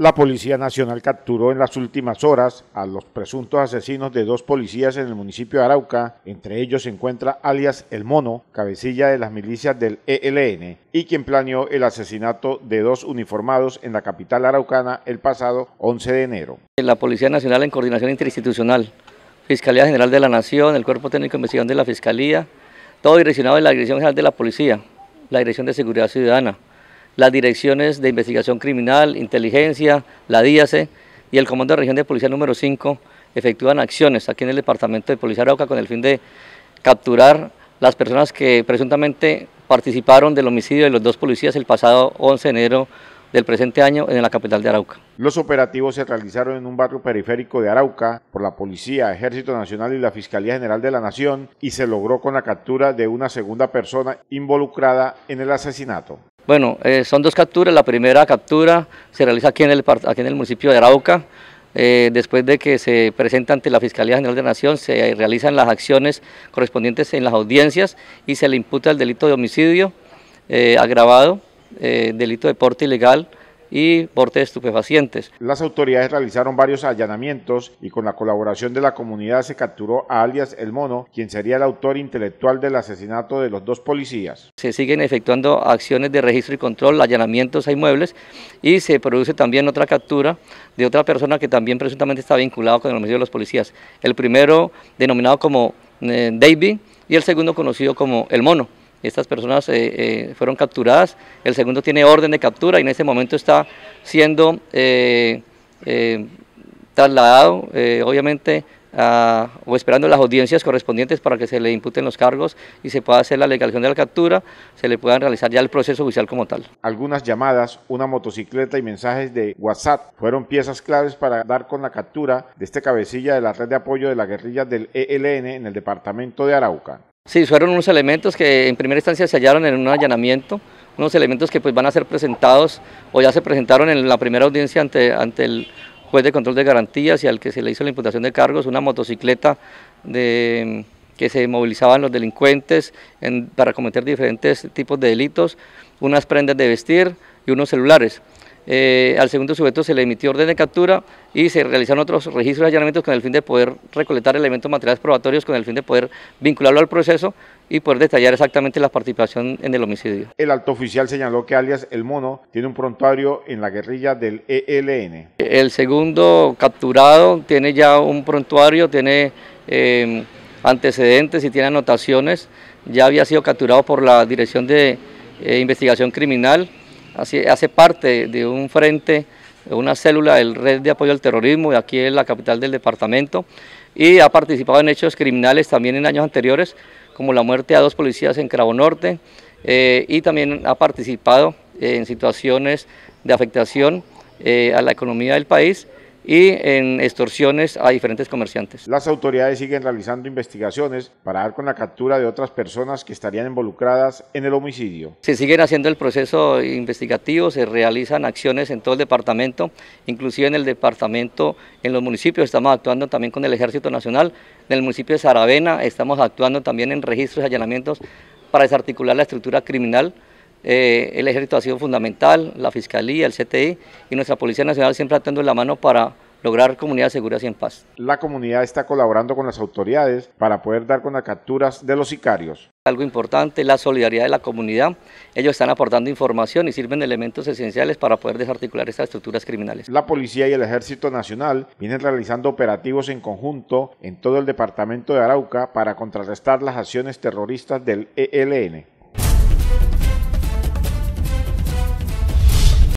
La Policía Nacional capturó en las últimas horas a los presuntos asesinos de dos policías en el municipio de Arauca. Entre ellos se encuentra alias El Mono, cabecilla de las milicias del ELN, y quien planeó el asesinato de dos uniformados en la capital araucana el pasado 11 de enero. La Policía Nacional en coordinación interinstitucional, Fiscalía General de la Nación, el Cuerpo Técnico de Investigación de la Fiscalía, todo direccionado en la Dirección General de la Policía, la Dirección de Seguridad Ciudadana, las direcciones de investigación criminal, inteligencia, la DIACE y el Comando de Región de Policía número 5 efectúan acciones aquí en el Departamento de Policía Arauca con el fin de capturar las personas que presuntamente participaron del homicidio de los dos policías el pasado 11 de enero del presente año en la capital de Arauca. Los operativos se realizaron en un barrio periférico de Arauca por la Policía, Ejército Nacional y la Fiscalía General de la Nación y se logró con la captura de una segunda persona involucrada en el asesinato. Bueno, eh, son dos capturas. La primera captura se realiza aquí en el, municipio de Arauca. Eh, después de que se presenta ante la Fiscalía General de la Nación, se realizan las acciones correspondientes en las audiencias y se le imputa el delito de homicidio eh, agravado eh, delito de porte ilegal y porte de estupefacientes. Las autoridades realizaron varios allanamientos y con la colaboración de la comunidad se capturó a alias El Mono, quien sería el autor intelectual del asesinato de los dos policías. Se siguen efectuando acciones de registro y control, allanamientos a inmuebles y se produce también otra captura de otra persona que también presuntamente está vinculado con el homicidio de los policías. El primero denominado como eh, Davy, y el segundo conocido como El Mono. Estas personas eh, eh, fueron capturadas, el segundo tiene orden de captura y en este momento está siendo eh, trasladado, obviamente, o esperando las audiencias correspondientes para que se le imputen los cargos y se pueda hacer la legalización de la captura, se le puedan realizar ya el proceso judicial como tal. Algunas llamadas, una motocicleta y mensajes de WhatsApp fueron piezas claves para dar con la captura de este cabecilla de la red de apoyo de la guerrilla del ELN en el departamento de Arauca. Sí, fueron unos elementos que en primera instancia se hallaron en un allanamiento, unos elementos que pues van a ser presentados o ya se presentaron en la primera audiencia ante, ante el juez de control de garantías y al que se le hizo la imputación de cargos, una motocicleta de, que se movilizaban los delincuentes para cometer diferentes tipos de delitos, unas prendas de vestir y unos celulares. Eh, al segundo sujeto se le emitió orden de captura y se realizaron otros registros y allanamientos con el fin de poder recolectar elementos materiales probatorios, con el fin de poder vincularlo al proceso y poder detallar exactamente la participación en el homicidio. El alto oficial señaló que alias El Mono tiene un prontuario en la guerrilla del ELN. El segundo capturado tiene ya un prontuario, tiene em, antecedentes y tiene anotaciones. Ya había sido capturado por la Dirección de eh, Investigación Criminal hace parte de un frente, una célula del Red de Apoyo al Terrorismo, aquí en la capital del departamento, y ha participado en hechos criminales también en años anteriores, como la muerte a dos policías en Cravo Norte, eh, y también ha participado en situaciones de afectación eh, a la economía del país y en extorsiones a diferentes comerciantes. Las autoridades siguen realizando investigaciones para dar con la captura de otras personas que estarían involucradas en el homicidio. Se siguen haciendo el proceso investigativo, se realizan acciones en todo el departamento, inclusive en el departamento, en los municipios, estamos actuando también con el Ejército Nacional, en el municipio de Saravena estamos actuando también en registros y allanamientos para desarticular la estructura criminal eh, el ejército ha sido fundamental, la fiscalía, el CTI y nuestra Policía Nacional siempre atendiendo la mano para lograr comunidades seguras y en paz. La comunidad está colaborando con las autoridades para poder dar con las capturas de los sicarios. Algo importante, la solidaridad de la comunidad. Ellos están aportando información y sirven elementos esenciales para poder desarticular estas estructuras criminales. La policía y el ejército nacional vienen realizando operativos en conjunto en todo el departamento de Arauca para contrarrestar las acciones terroristas del ELN.